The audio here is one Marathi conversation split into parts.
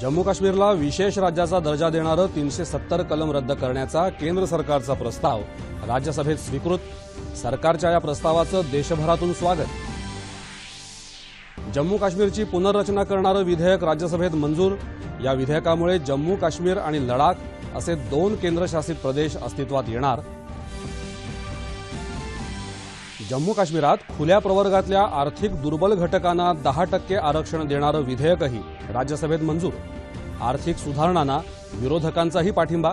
जम्मू काश्मीरला विशेष राज्याचा दर्जा देणारं तीनशे सत्तर कलम रद्द करण्याचा केंद्र सरकारचा प्रस्ताव राज्यसभेत स्वीकृत सरकारच्या या प्रस्तावाचं देशभरातून स्वागत जम्मू काश्मीरची पुनर्रचना करणारं विधेयक राज्यसभेत मंजूर या विधेयकामुळे जम्मू काश्मीर आणि लडाख असे दोन केंद्रशासित प्रदेश अस्तित्वात येणार जम्मू काश्मीरात खुल्या प्रवर्गातल्या आर्थिक दुर्बल घटकांना दहा टक्के आरक्षण देणारं विधेयकही राज्यसभेत मंजूर आर्थिक सुधारणांना विरोधकांचाही पाठिंबा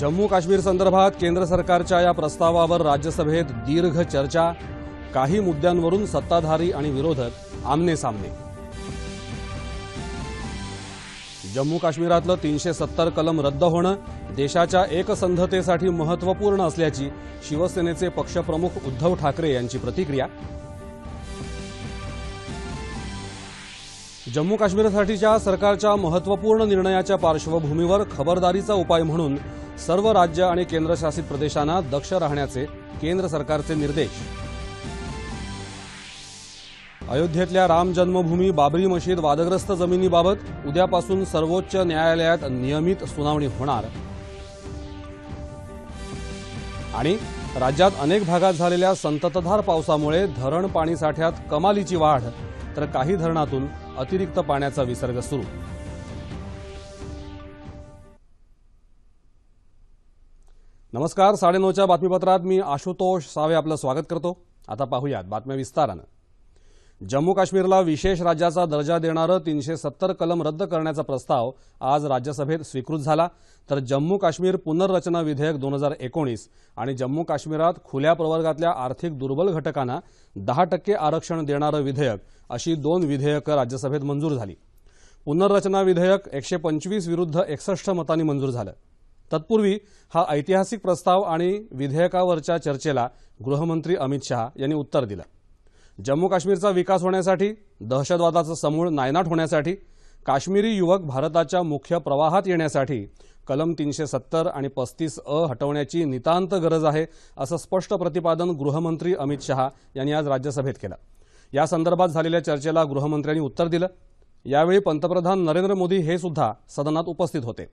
जम्मू काश्मीर संदर्भात केंद्र सरकारच्या या प्रस्तावावर राज्यसभेत दीर्घ चर्चा काही मुद्द्यांवरून सत्ताधारी आणि विरोधक आमने सामने जम्मू काश्मीरातलं तीनशे सत्तर कलम रद्द होणं देशाच्या एकसंधतेसाठी महत्वपूर्ण असल्याची शिवसेनेचे पक्षप्रमुख उद्धव ठाकरे यांची प्रतिक्रिया जम्मू काश्मीरसाठीच्या सरकारच्या महत्वपूर्ण निर्णयाच्या पार्श्वभूमीवर खबरदारीचा उपाय म्हणून सर्व राज्य आणि केंद्रशासित प्रदेशांना दक्ष राहण्याचे केंद्र सरकारचे निर्देश अयोध्येतल्या राम जन्मभूमी बाबरी मशीद वादग्रस्त जमिनीबाबत उद्यापासून सर्वोच्च न्यायालयात नियमित सुनावणी होणार आणि राज्यात अनेक भागात झालेल्या संततधार पावसामुळे धरण पाणीसाठ्यात कमालीची वाढ तर काही धरणातून अतिरिक्त पाण्याचा विसर्ग सुरू नमस्कार साडेनऊच्या बातमीपत्रात मी आशुतोष सावे आपलं स्वागत करतो आता पाहूयात बातम्या विस्तारानं जम्मू काश्मीरला विशेष राज्याचा दर्जा देणारं तीनशे सत्तर कलम रद्द करण्याचा प्रस्ताव आज राज्यसभेत स्वीकृत झाला तर जम्मू काश्मीर पुनर्रचना विधेयक दोन हजार एकोणीस आणि जम्मू काश्मीरात खुल्या प्रवर्गातल्या आर्थिक दुर्बल घटकांना दहा टक्के आरक्षण देणारं विधेयक अशी दोन विधेयकं राज्यसभेत मंजूर झाली पुनर्रचना विधेयक एकशे पंचवीस विरुद्ध एकसष्ट मतांनी मंजूर झालं तत्पूर्वी हा ऐतिहासिक प्रस्ताव आणि विधेयकावरच्या चर्चेला गृहमंत्री अमित शहा यांनी उत्तर दिलं जम्मू काश्मीरचा विकास होण्यासाठी दहशतवादाचं समूळ नायनाट होण्यासाठी काश्मीरी युवक भारताच्या मुख्य प्रवाहात येण्यासाठी कलम तीनशे सत्तर आणि पस्तीस अ हटवण्याची नितांत गरज आहे असं स्पष्ट प्रतिपादन गृहमंत्री अमित शहा यांनी आज राज्यसभेत केलं या संदर्भात झालेल्या चर्चेला गृहमंत्र्यांनी उत्तर दिलं यावेळी पंतप्रधान नरेंद्र मोदी हे सुद्धा सदनात उपस्थित होते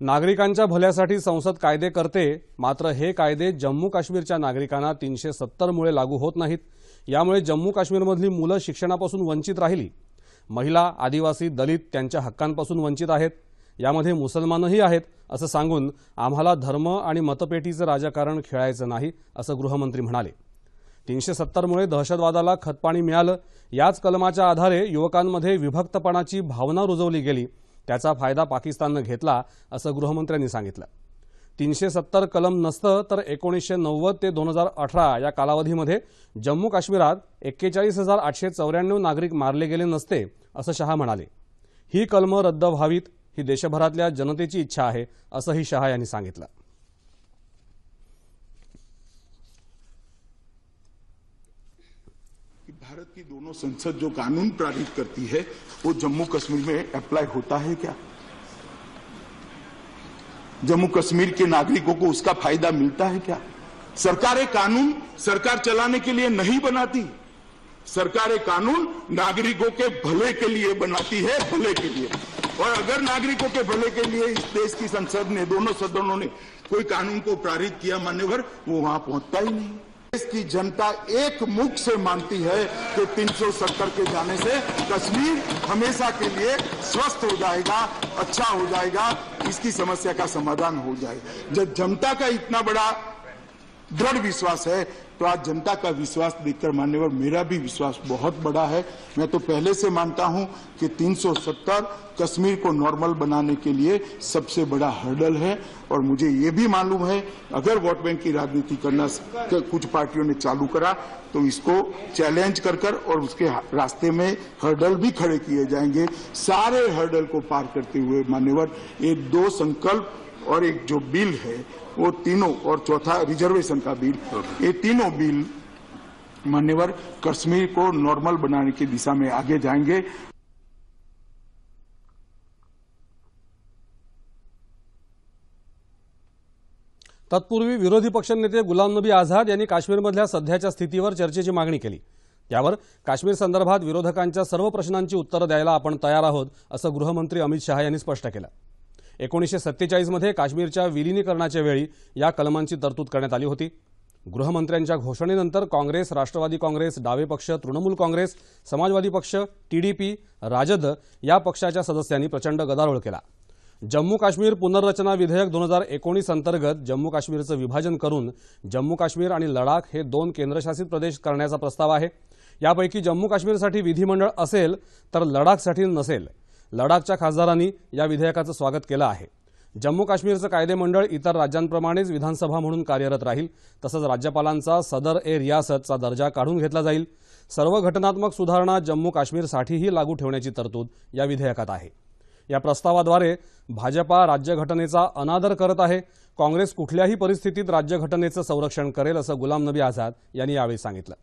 नागरिकांच्या भल्यासाठी संसद कायदे करते मात्र हे कायदे जम्मू काश्मीरच्या नागरिकांना तीनशे सत्तरमुळे लागू होत नाहीत यामुळे जम्मू काश्मीरमधली मुलं शिक्षणापासून वंचित राहिली महिला आदिवासी दलित त्यांच्या हक्कांपासून वंचित आहेत यामध्ये मुसलमानही आहेत असं सांगून आम्हाला धर्म आणि मतपेटीचं राजकारण खेळायचं नाही असं गृहमंत्री म्हणाले तीनशे सत्तरमुळे दहशतवादाला खतपाणी मिळालं याच कलमाच्या आधारे युवकांमध्ये विभक्तपणाची भावना रुजवली गेली त्याचा फायदा पाकिस्ताननं घेतला असं गृहमंत्र्यांनी सांगितलं तीनशे सत्तर कलम नसतं तर एकोणीसशे नव्वद ते दोन हजार अठरा या कालावधीमध्ये जम्मू काश्मीरात एक्केचाळीस हजार आठशे चौऱ्याण्णव नागरिक मारले गेले नसते असं शहा म्हणाले ही कलमं रद्द व्हावीत ही देशभरातल्या जनतेची इच्छा आहे असंही शहा यांनी सांगितलं भारत की दोनों संसद जो कानून पारित करती है वो जम्मू कश्मीर में अप्लाई होता है क्या जम्मू कश्मीर के नागरिकों को उसका फायदा मिलता है क्या सरकारें कानून सरकार चलाने के लिए नहीं बनाती सरकारें कानून नागरिकों के भले के लिए बनाती है भले के लिए और अगर नागरिकों के भले के लिए इस देश की संसद ने दोनों सदनों ने कोई कानून को पारित किया मान्यवर वो वहां पहुंचता ही नहीं देश की जनता एक मुख से मानती है कि तीन के जाने से कश्मीर हमेशा के लिए स्वस्थ हो जाएगा अच्छा हो जाएगा इसकी समस्या का समाधान हो जाएगा जब जनता का इतना बड़ा दृढ़ विश्वास है तो आज जनता का विश्वास देखकर मान्यवर मेरा भी विश्वास बहुत बड़ा है मैं तो पहले से मानता हूं कि 370 कश्मीर को नॉर्मल बनाने के लिए सबसे बड़ा हर्डल है और मुझे ये भी मालूम है अगर वोट बैंक की राजनीति करना कुछ पार्टियों ने चालू करा तो इसको चैलेंज कर कर और उसके रास्ते में हर्डल भी खड़े किए जाएंगे सारे हर्डल को पार करते हुए मान्यवर ये दो संकल्प और एक जो बिल है वो तीनों और चौथा रिजर्वेशन का बिल ये तीनों बिल मान्यवर कश्मीर को नॉर्मल बनाने की दिशा में आगे जाएंगे तत्पूर्वी विरोधी पक्षनेते गुलाम नबी आझाद यांनी काश्मीरमधल्या सध्याच्या स्थितीवर चर्चेची मागणी केली त्यावर काश्मीर संदर्भात विरोधकांच्या सर्व प्रश्नांची उत्तरं द्यायला आपण तयार आहोत असं गृहमंत्री अमित शहा यांनी स्पष्ट केलं एकोणीसशे सत्तेचाळीसमध्ये काश्मीरच्या विलीनीकरणाच्या वेळी या कलमांची तरतूद करण्यात आली होती गृहमंत्र्यांच्या घोषणेनंतर काँग्रेस राष्ट्रवादी काँग्रेस डावे पक्ष तृणमूल काँग्रेस समाजवादी पक्ष टीडीपी राजद या पक्षाच्या सदस्यांनी प्रचंड गदारोळ केला जम्मू काश्मीर पुनर्रचना विधेयक दोन हजार एकोणीस अंतर्गत जम्मू काश्मीरचं विभाजन करून जम्मू काश्मीर आणि लडाख हे दोन केंद्रशासित प्रदेश करण्याचा प्रस्ताव आहे यापैकी जम्मू काश्मीरसाठी विधिमंडळ असेल तर लडाखसाठी नसेल लडाखच्या खासदारांनी या विधेयकाचं स्वागत केलं आहे जम्मू काश्मीरचं कायदेमंडळ इतर राज्यांप्रमाणेच विधानसभा म्हणून कार्यरत राहील तसंच राज्यपालांचा सदर ए रियासतचा दर्जा काढून घेतला जाईल सर्व घटनात्मक सुधारणा जम्मू काश्मीरसाठीही लागू ठेवण्याची तरतूद या विधेयकात आहे या प्रस्तावाद्वारे भाजपा राज्यघटनेचा अनादर करत आहे काँग्रेस कुठल्याही परिस्थितीत राज्यघटनेचं संरक्षण करेल असं गुलाम नबी आझाद यांनी यावेळी सांगितलं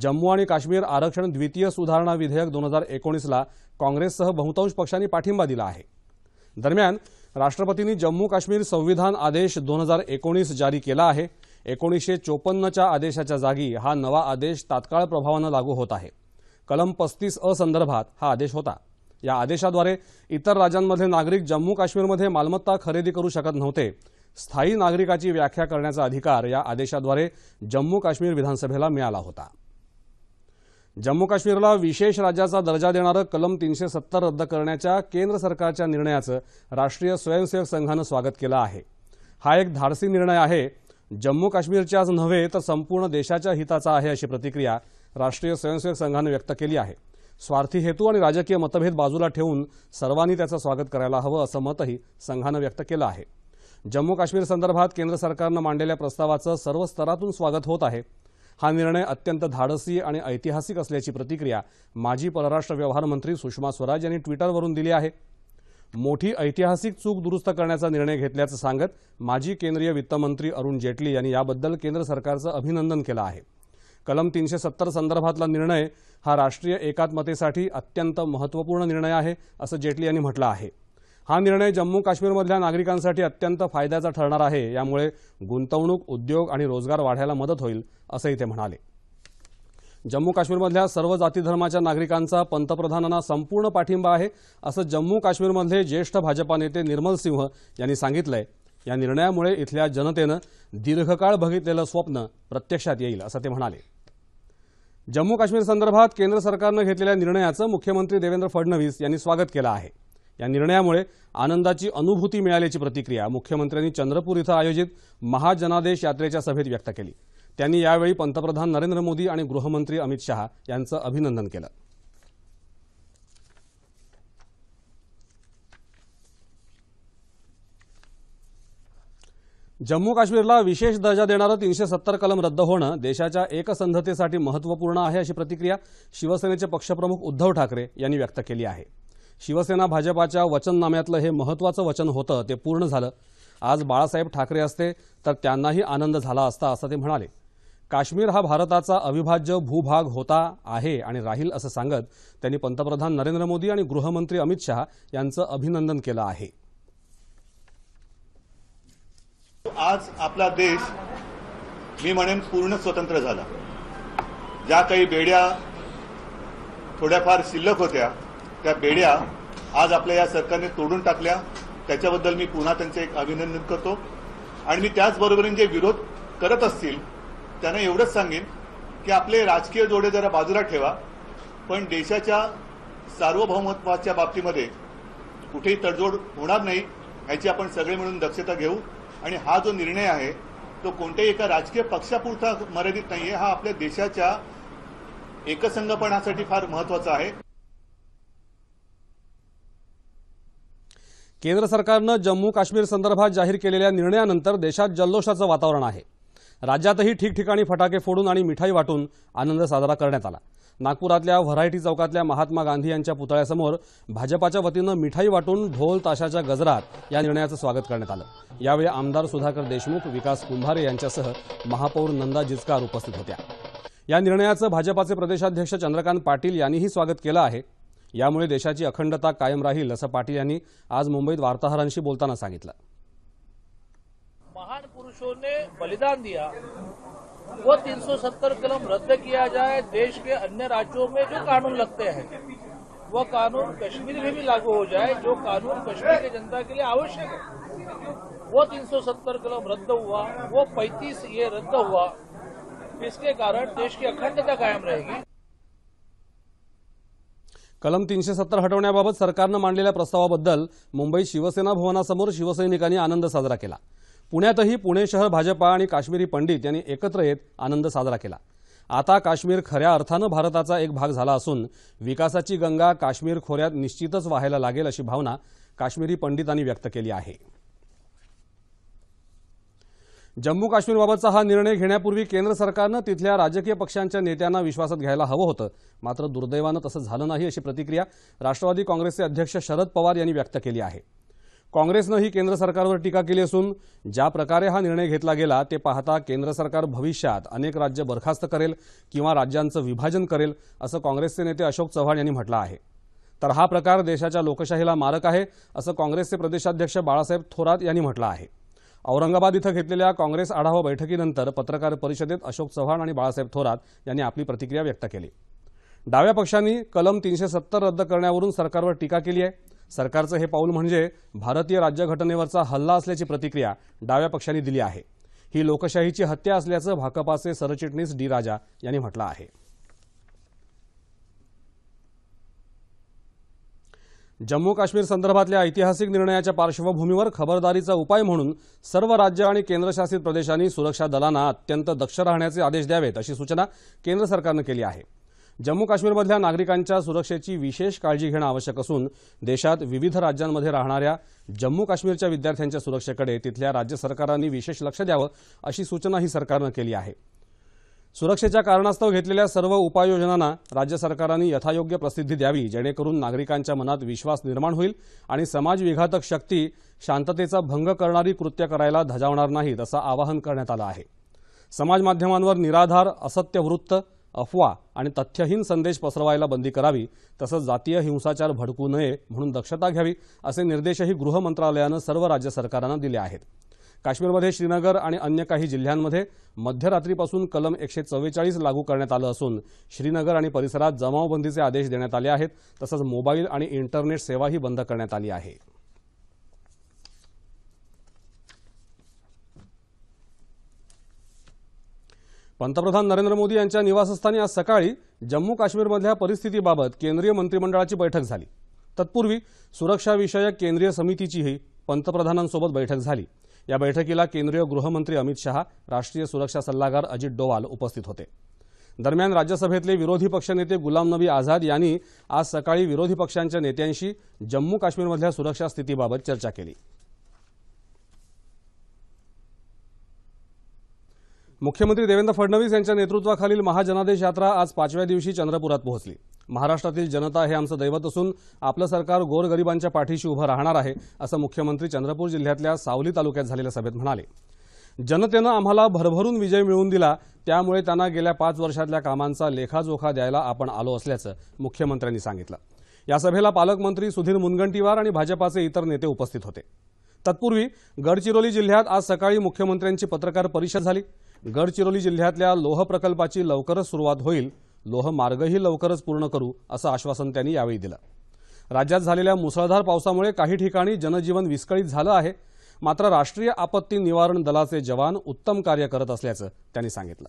जम्मू आणि काश्मीर आरक्षण द्वितीय सुधारणा विधेयक दोन हजार एकोणीसला काँग्रेससह बहुतांश पक्षांनी पाठिंबा दिला आहे दरम्यान राष्ट्रपतींनी जम्मू काश्मीर संविधान आदेश दोन हजार एकोणीस जारी केला आहे एकोणीसशे चोपन्नच्या आदेशाच्या जागी हा नवा आदेश तात्काळ प्रभावानं लागू होत आहे कलम पस्तीस असंदर्भात हा आदेश होता या आदेशाद्वारे इतर राज्यांमधले नागरिक जम्मू काश्मीरमध्ये मालमत्ता खरेदी करू शकत नव्हते स्थायी नागरिकाची व्याख्या करण्याचा अधिकार या आदेशाद्वारे जम्मू काश्मीर विधानसभेला मिळाला होता जम्मू काश्मीरला विशेष राज्याचा दर्जा देणारं कलम तीनशे सत्तर रद्द करण्याच्या केंद्र सरकारच्या निर्णयाचं राष्ट्रीय स्वयंसेवक संघानं स्वागत केलं आहे हा एक धाडसी निर्णय आहे जम्मू काश्मीरच्याच नव्हे तर संपूर्ण देशाच्या हिताचा आहे अशी प्रतिक्रिया राष्ट्रीय स्वयंसेवक संघानं व्यक्त केली आहे स्वार्थी हेतू आणि राजकीय मतभेद बाजूला ठेवून सर्वांनी त्याचं स्वागत करायला हवं असं मतही संघानं व्यक्त केलं आहे जम्मू काश्मीर संदर्भात केंद्र सरकारनं मांडलेल्या प्रस्तावाचं सर्व स्तरातून स्वागत होत आहे हा निर्णय अत्यंत धाडसी आणि ऐतिहासिक असल्याची प्रतिक्रिया माजी परराष्ट्र व्यवहार मंत्री सुषमा स्वराज यांनी ट्विटरवरून दिली आहे मोठी ऐतिहासिक चूक दुरुस्त करण्याचा निर्णय घेतल्याचं सांगत माजी केंद्रीय वित्तमंत्री अरुण जेटली यांनी याबद्दल केंद्र सरकारचं अभिनंदन केलं आहे कलम तीनशे सत्तर संदर्भातला निर्णय हा राष्ट्रीय एकात्मतेसाठी अत्यंत महत्त्वपूर्ण निर्णय आहे असं जेटली यांनी म्हटलं आहे हा निर्णय जम्मू काश्मीरमधल्या नागरिकांसाठी अत्यंत फायद्याचा ठरणार आहे यामुळे गुंतवणूक उद्योग आणि रोजगार वाढायला मदत होईल असंही ते म्हणाले जम्मू काश्मीरमधल्या सर्व जाती धर्माच्या नागरिकांचा पंतप्रधानांना संपूर्ण पाठिंबा आहे असं जम्मू काश्मीरमधले ज्येष्ठ भाजपा नेते निर्मल सिंह यांनी सांगितलंय या निर्णयामुळे इथल्या जनतेनं दीर्घकाळ बघितलेलं स्वप्न प्रत्यक्षात येईल असं ते म्हणाले जम्मू काश्मीर संदर्भात केंद्र सरकारनं घेतलेल्या निर्णयाचं मुख्यमंत्री देवेंद्र फडणवीस यांनी स्वागत केलं आहे या निर्णयामुळे आनंदाची अनुभूती मिळाल्याची प्रतिक्रिया मुख्यमंत्र्यांनी चंद्रपूर इथं आयोजित महाजनादेश यात्रेच्या सभेत व्यक्त केली त्यांनी यावेळी पंतप्रधान नरेंद्र मोदी आणि गृहमंत्री अमित शहा यांचं अभिनंदन केलं जम्मू काश्मीरला विशेष दर्जा देणारं तीनशे सत्तर कलम रद्द होणं देशाच्या एकसंधतेसाठी महत्त्वपूर्ण आहे अशी प्रतिक्रिया शिवसेनेचे पक्षप्रमुख उद्धव ठाकरे यांनी व्यक्त केली आहे शिवसेना भाजपाच्या वचननाम्यातलं हे महत्वाचं वचन होतं ते पूर्ण झालं आज बाळासाहेब ठाकरे असते तर त्यांनाही आनंद झाला असता असं ते म्हणाले काश्मीर हा भारताचा अविभाज्य भूभाग होता आहे आणि राहील असं सांगत त्यांनी पंतप्रधान नरेंद्र मोदी आणि गृहमंत्री अमित शहा यांचं अभिनंदन केलं आहे आज आपला देश मी म्हणेन पूर्ण स्वतंत्र झाला ज्या काही बेड्या थोड्याफार शिल्लक होत्या त्या बेड्या आज आपल्या या सरकारने तोडून टाकल्या त्याच्याबद्दल मी पुन्हा त्यांचं एक अभिनंदन करतो आणि मी त्याचबरोबरीने जे विरोध करत असतील त्यांना एवढंच सांगेन की आपले राजकीय जोडे जरा बाजूला ठेवा पण देशाच्या सार्वभौमत्वाच्या बाबतीमध्ये कुठेही तडजोड होणार नाही याची आपण सगळे मिळून दक्षता घेऊ आणि हा जो निर्णय आहे तो कोणत्याही एका राजकीय पक्षापुरता मर्यादित नाहीये हा आपल्या देशाच्या एकसंगपणासाठी फार महत्वाचा आहे केंद्र सरकारनं जम्मू काश्मीर संदर्भात जाहीर केलेल्या निर्णयानंतर देशात जल्लोषाचं वातावरण आहे राज्यातही ठिकठिकाणी फटाके फोडून आणि मिठाई वाटून आनंद साजरा करण्यात आला नागपुरातल्या व्हरायटी चौकातल्या महात्मा गांधी यांच्या पुतळ्यासमोर भाजपाच्या वतीनं मिठाई वाटून ढोल ताशाच्या गजरात या निर्णयाचं स्वागत करण्यात आलं यावेळी आमदार सुधाकर देशमुख विकास कुंभारे यांच्यासह महापौर नंदा जिचकार उपस्थित होत्या या निर्णयाचं भाजपाचे प्रदेशाध्यक्ष चंद्रकांत पाटील यांनीही स्वागत केलं आहे देशा देशाची अखंडता कायम राहील पाटिल पाटील यांनी आज मुंबईत वार्ताहरांशी बोलता सांगितलं महान पुरुषों ने बलिदान दिया वो 370 कलम रद्द किया जाए देश के अन्य राज्यों में जो कानून लगते हैं वह कानून कश्मीर में भी लागू हो जाए जो कानून कश्मीर की जनता के लिए आवश्यक है वो 370 कलम रद्द हुआ वो 35 ये रद्द हुआ इसके कारण देश की अखंडता कायम रहेगी कलम तीनशे सत्तर हटवण्याबाबत सरकारनं मांडलेल्या प्रस्तावाबद्दल मुंबईत शिवसेना भवनासमोर शिवसैनिकांनी आनंद साजरा केला पुण्यातही पुणे शहर भाजपा आणि काश्मीरी पंडित यांनी एकत्र येत आनंद साजरा केला आता काश्मीर खऱ्या अर्थानं भारताचा एक भाग झाला असून विकासाची गंगा काश्मीर खोऱ्यात निश्चितच व्हायला लागेल अशी भावना काश्मीरी पंडितांनी व्यक्त केली आहे जम्मू काश्मीरबाबतचा हा निर्णय घेण्यापूर्वी केंद्र सरकारनं तिथल्या राजकीय पक्षांच्या नेत्यांना विश्वासात घ्यायला हवं होतं मात्र दुर्दैवानं तसं झालं नाही अशी प्रतिक्रिया राष्ट्रवादी काँग्रेसचे अध्यक्ष शरद पवार यांनी व्यक्त केली आहे काँग्रेसनं ही केंद्र सरकारवर टीका केली असून ज्या प्रकारे हा निर्णय घेतला गेला ते पाहता केंद्र सरकार भविष्यात अनेक राज्य बरखास्त करेल किंवा राज्यांचं विभाजन करेल असं काँग्रेसचे नेते अशोक चव्हाण यांनी म्हटलं आहे तर हा प्रकार देशाच्या लोकशाहीला मारक आहे असं काँग्रेसचे प्रदेशाध्यक्ष बाळासाहेब थोरात यांनी म्हटलं आहे औरंगाबाद इथं घेतलेल्या काँग्रेस आढावा बैठकीनंतर पत्रकार परिषदेत अशोक चव्हाण आणि बाळासाहेब थोरात यांनी आपली प्रतिक्रिया व्यक्त केली डाव्या पक्षांनी कलम तीनशे सत्तर रद्द करण्यावरून सरकारवर टीका केली आहे सरकारचं हे पाऊल म्हणजे भारतीय राज्यघटनेवरचा हल्ला असल्याची प्रतिक्रिया डाव्या पक्षांनी दिली आहे ही लोकशाहीची हत्या असल्याचं भाकपाचे सरचिटणीस डी राजा यांनी म्हटलं आहे जम्मू काश्मीर संदर्भातल्या ऐतिहासिक निर्णयाच्या पार्श्वभूमीवर खबरदारीचा उपाय म्हणून सर्व राज्य आणि केंद्रशासित प्रदेशांनी सुरक्षा दलांना अत्यंत दक्ष राहण्याचे आदेश द्यावेत अशी सूचना केंद्र सरकारनं केली आहे जम्मू काश्मीरमधल्या नागरिकांच्या सुरक्षेची विशेष काळजी घेणं आवश्यक असून देशात विविध राज्यांमध्ये राहणाऱ्या जम्मू काश्मीरच्या विद्यार्थ्यांच्या सुरक्षेकडे तिथल्या राज्य सरकारांनी विशेष लक्ष द्यावं अशी सूचनाही सरकारनं केली आहे सुरक्षेच्या कारणास्तव घेतलेल्या सर्व उपाययोजनांना राज्य सरकारांनी यथायोग्य प्रसिद्धी द्यावी जेणेकरून नागरिकांच्या मनात विश्वास निर्माण होईल आणि समाजविघातक शक्ती शांततेचा भंग करणारी कृत्य करायला धजावणार नाहीत असं आवाहन करण्यात आलं आहे समाज माध्यमांवर निराधार असत्य वृत्त अफवा आणि तथ्यहीन संदेश पसरवायला बंदी करावी तसंच जातीय हिंसाचार भडकू नये म्हणून दक्षता घ्यावी असे निर्देशही गृह मंत्रालयानं सर्व राज्य सरकारांना दिले आहेत काश्मीरमध्ये श्रीनगर आणि अन्य काही जिल्ह्यांमध्ये मध्यरात्रीपासून कलम एकशे चव्वेचाळीस लागू करण्यात आलं असून श्रीनगर आणि परिसरात जमावबंदीचे आदेश देण्यात आले आहेत तसंच मोबाईल आणि इंटरनेट सेवाही बंद करण्यात आली आहे पंतप्रधान नरेंद्र मोदी यांच्या निवासस्थानी आज सकाळी जम्मू काश्मीरमधल्या परिस्थितीबाबत केंद्रीय मंत्रिमंडळाची बैठक झाली तत्पूर्वी सुरक्षाविषयक केंद्रीय समितीचीही पंतप्रधानांसोबत बैठक झाली या बैठकीला केंद्रीय गृहमंत्री अमित शहा राष्ट्रीय सुरक्षा सल्लागार अजित डोवाल उपस्थित होते दरम्यान राज्यसभेतले विरोधी पक्षनेते गुलाम नबी आझाद यांनी आज सकाळी विरोधी पक्षांच्या नेत्यांशी जम्मू काश्मीरमधल्या सुरक्षा स्थितीबाबत चर्चा केली मुख्यमंत्री देवेंद्र फडणवीस यांच्या नेतृत्वाखालील महाजनादेश यात्रा आज पाचव्या दिवशी चंद्रपुरात पोहोचली महाराष्ट्रातील जनता हे आमचं दैवत असून आपलं सरकार गोरगरिबांच्या पाठीशी उभं राहणार आहे असं मुख्यमंत्री चंद्रपूर जिल्ह्यातल्या सावली तालुक्यात झालेल्या सभेत म्हणाले जनतेनं आम्हाला भरभरून विजय मिळवून दिला त्यामुळे त्यांना गेल्या पाच वर्षातल्या कामांचा लेखाजोखा द्यायला आपण आलो असल्याचं मुख्यमंत्र्यांनी सांगितलं या सभेला पालकमंत्री सुधीर मुनगंटीवार आणि भाजपाचे इतर नेते उपस्थित होते तत्पूर्वी गडचिरोली जिल्ह्यात आज सकाळी मुख्यमंत्र्यांची पत्रकार परिषद झाली गडचिरोली जिल्ह्यातल्या लोह प्रकल्पाची लवकरच सुरुवात होईल लोह मार्गही लवकरच पूर्ण करू असं आश्वासन त्यांनी यावेळी दिलं राज्यात झालेल्या मुसळधार पावसामुळे काही ठिकाणी जनजीवन विस्कळीत झालं आहे मात्र राष्ट्रीय आपत्ती निवारण दलाचे जवान उत्तम कार्य करत असल्याचं त्यांनी सांगितलं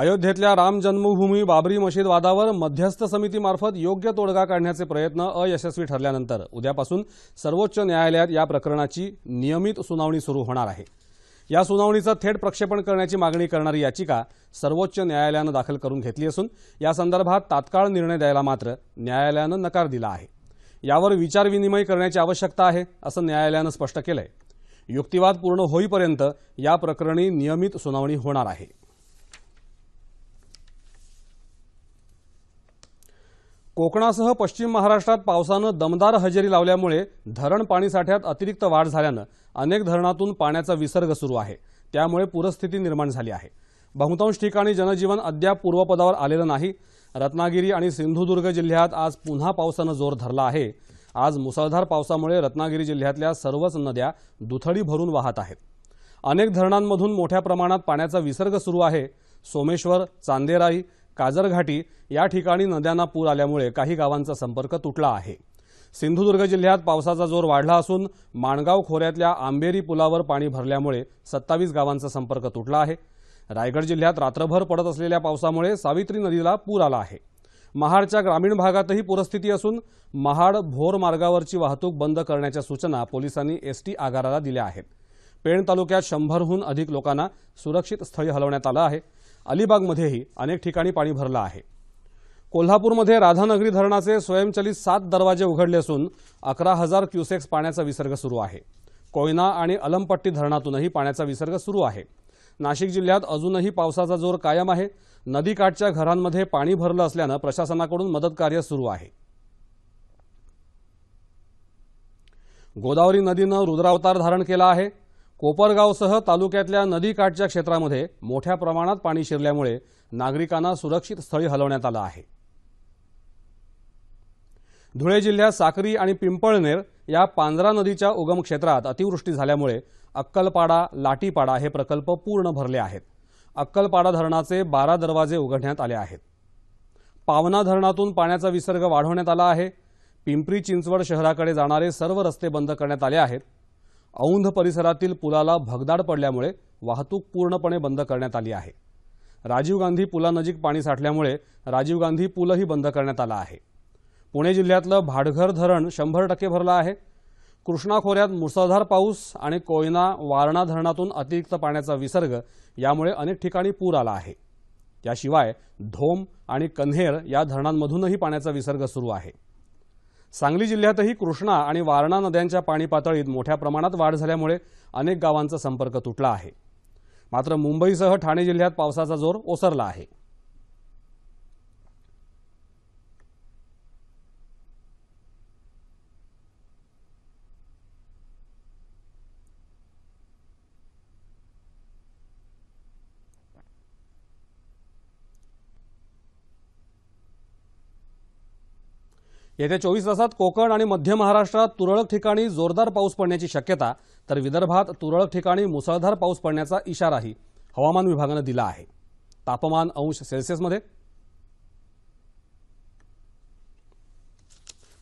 अयोध्येतल्या राम जन्मभूमी बाबरी मशीद वादावर मध्यस्थ समितीमार्फत योग्य तोडगा काढण्याचे प्रयत्न अयशस्वी ठरल्यानंतर उद्यापासून सर्वोच्च न्यायालयात या प्रकरणाची नियमित सुनावणी सुरू होणार आहे या सुनावणीचं थेट प्रक्षेपण करण्याची मागणी करणारी याचिका सर्वोच्च न्यायालयानं दाखल करून घेतली असून या संदर्भात तात्काळ निर्णय द्यायला मात्र न्यायालयानं नकार दिला आहे यावर विचारविनिमय करण्याची आवश्यकता आहे असं न्यायालयानं स्पष्ट केलं युक्तिवाद पूर्ण होईपर्यंत या प्रकरणी नियमित सुनावणी होणार आहे कोकणासह पश्चिम महाराष्ट्रात पावसानं दमदार हजेरी लावल्यामुळे धरण पाणीसाठ्यात अतिरिक्त वाढ झाल्यानं अनेक धरणातून पाण्याचा विसर्ग सुरू आहे त्यामुळे पूरस्थिती निर्माण झाली आहे बहुतांश ठिकाणी जनजीवन अद्याप पूर्वपदावर आलेलं नाही रत्नागिरी आणि सिंधुदुर्ग जिल्ह्यात आज पुन्हा पावसानं जोर धरला आहे आज मुसळधार पावसामुळे रत्नागिरी जिल्ह्यातल्या सर्वच नद्या दुथडी भरून वाहत आहेत अनेक धरणांमधून मोठ्या प्रमाणात पाण्याचा विसर्ग सुरू आहे सोमेश्वर चांदेराई काजरघाटी या ठिकाणी नद्यांना पूर आल्यामुळे काही गावांचा संपर्क तुटला आहे सिंधुदुर्ग जिल्ह्यात पावसाचा जोर वाढला असून माणगाव खोऱ्यातल्या आंबेरी पुलावर पाणी भरल्यामुळे सत्तावीस गावांचा संपर्क तुटला आहे रायगड जिल्ह्यात रात्रभर पडत असलेल्या पावसामुळे सावित्री नदीला पूर आला आहे महाडच्या ग्रामीण भागातही पूरस्थिती असून महाड भोर मार्गावरची वाहतूक बंद करण्याच्या सूचना पोलिसांनी एसटी आगाराला दिल्या आहेत पेण तालुक्यात शंभरहून अधिक लोकांना सुरक्षित स्थळी हलवण्यात आलं आहे अलिबागमध्येही अनेक ठिकाणी पाणी भरलं आहे कोल्हापूरमध्ये राधानगरी धरणाचे स्वयंचलित सात दरवाजे उघडले असून अकरा हजार क्युसेक्स पाण्याचा विसर्ग सुरू आहे कोयना आणि अलमपट्टी धरणातूनही पाण्याचा विसर्ग सुरू आहे नाशिक जिल्ह्यात अजूनही पावसाचा जोर कायम आहे नदीकाठच्या घरांमध्ये पाणी भरलं असल्यानं प्रशासनाकडून मदतकार्य सुरू आहे गोदावरी नदीनं रुद्रावतार धारण केला आहे कोपरगावसह तालुक्यातल्या नदीकाठच्या क्षेत्रामध्ये मोठ्या प्रमाणात पाणी शिरल्यामुळे नागरिकांना सुरक्षित स्थळी हलवण्यात आलं आहे धुळे जिल्ह्यात साक्री आणि पिंपळनेर या पांजरा नदीच्या उगम क्षेत्रात अतिवृष्टी झाल्यामुळे अक्कलपाडा लाटीपाडा हे प्रकल्प पूर्ण भरले आहेत अक्कलपाडा धरणाचे बारा दरवाजे उघडण्यात आले आहेत पावना धरणातून पाण्याचा विसर्ग वाढवण्यात आला आहे पिंपरी चिंचवड शहराकडे जाणारे सर्व रस्ते बंद करण्यात आले आहेत औंध परिसरातील पुलाला भगदाड पडल्यामुळे वाहतूक पूर्णपणे बंद करण्यात आली आहे राजीव गांधी पुलानजीक पाणी साठल्यामुळे राजीव गांधी पूलही बंद करण्यात आला आहे पुणे जिल्ह्यातलं भाडघर धरण शंभर टक्के भरलं आहे कृष्णा खोऱ्यात मुसळधार पाऊस आणि कोयना वारणा धरणातून अतिरिक्त पाण्याचा विसर्ग यामुळे अनेक ठिकाणी पूर आला आहे याशिवाय धोम आणि कन्हेर या धरणांमधूनही पाण्याचा विसर्ग सुरू आहे सांगली जिल्ह्यातही कृष्णा आणि वारणा नद्यांच्या पाणी पातळीत मोठ्या प्रमाणात वाढ झाल्यामुळे अनेक गावांचा संपर्क तुटला आहे मात्र मुंबईसह ठाणे जिल्ह्यात पावसाचा जोर ओसरला आहे येत्या चोवीस तासात कोकण आणि मध्य महाराष्ट्रात तुरळक ठिकाणी जोरदार पाऊस पडण्याची शक्यता तर विदर्भात तुरळक ठिकाणी मुसळधार पाऊस पडण्याचा इशाराही हवामान विभागानं दिला आहे तापमान अंश सेल्सिअसमध्ये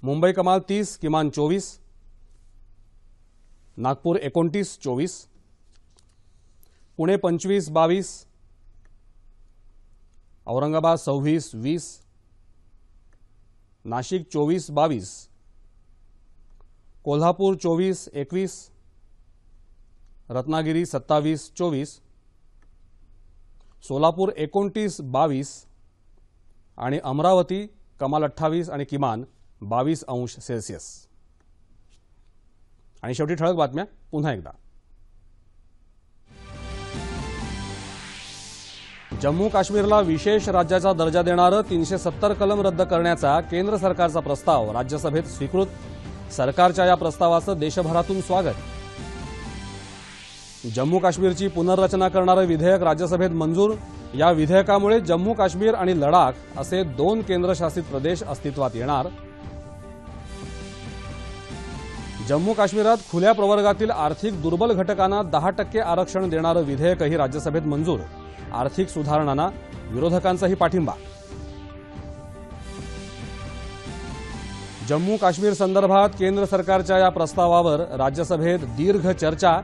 मुंबई कमाल तीस किमान चोवीस नागपूर एकोणतीस चोवीस पुणे पंचवीस बावीस औरंगाबाद सव्वीस वीस नाशिक चोवीस बावीस कोल्हापूर चोवीस एकवीस रत्नागिरी सत्तावीस चोवीस सोलापूर एकोणतीस बावीस आणि अमरावती कमाल अठ्ठावीस आणि किमान बावीस अंश सेल्सिअस आणि शेवटी ठळक बातम्या पुन्हा एकदा जम्मू काश्मीरला विशेष राज्याचा दर्जा देणारं तीनशे सत्तर कलम रद्द करण्याचा केंद्र सरकारचा प्रस्ताव राज्यसभेत स्वीकृत सरकारच्या या प्रस्तावाचं देशभरातून स्वागत जम्मू काश्मीरची पुनर्रचना करणारं विधेयक राज्यसभेत मंजूर या विधेयकामुळे जम्मू काश्मीर आणि लडाख असे दोन केंद्रशासित प्रदेश अस्तित्वात येणार जम्मू काश्मीरात खुल्या प्रवर्गातील आर्थिक दुर्बल घटकांना दहा टक्के आरक्षण देणारं विधेयकही राज्यसभेत मंजूर आर्थिक सुधारणांना विरोधकांचाही पाठिंबा जम्मू काश्मीर संदर्भात केंद्र सरकारच्या या प्रस्तावावर राज्यसभेत दीर्घ चर्चा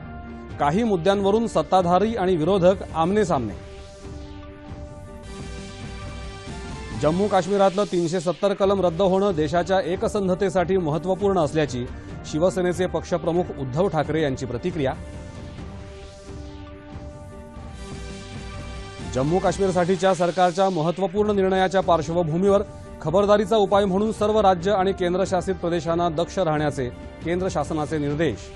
काही मुद्द्यांवरून सत्ताधारी आणि विरोधक आमने सामने जम्मू काश्मीरातलं तीनशे सत्तर कलम रद्द होणं देशाच्या एकसंधतेसाठी महत्वपूर्ण असल्याची शिवसेनेचे पक्षप्रमुख उद्धव ठाकरे यांची प्रतिक्रिया जम्मू काश्मीरसाठीच्या सरकारच्या महत्वपूर्ण निर्णयाच्या पार्श्वभूमीवर खबरदारीचा उपाय म्हणून सर्व राज्य आणि केंद्रशासित प्रदेशांना दक्ष राहण्याचे केंद्र शासनाचे निर्देश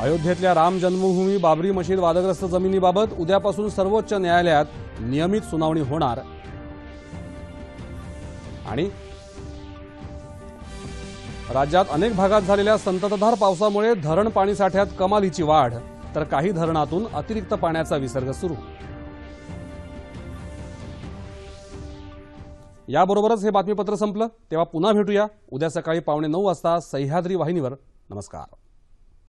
अयोध्येतल्या राम जन्मभूमी बाबरी मशीद वादग्रस्त जमिनीबाबत उद्यापासून सर्वोच्च न्यायालयात नियमित सुनावणी होणार आणि राज्यात अनेक भागात झालेल्या संततधार पावसामुळे धरण पाणी साठ्यात कमालीची वाढ तर काही धरणातून अतिरिक्त पाण्याचा विसर्ग सुरू याबरोबरच हे बातमीपत्र संपलं तेव्हा पुन्हा भेटूया उद्या सकाळी पावणे नऊ वाजता सह्याद्री वाहिनीवर नमस्कार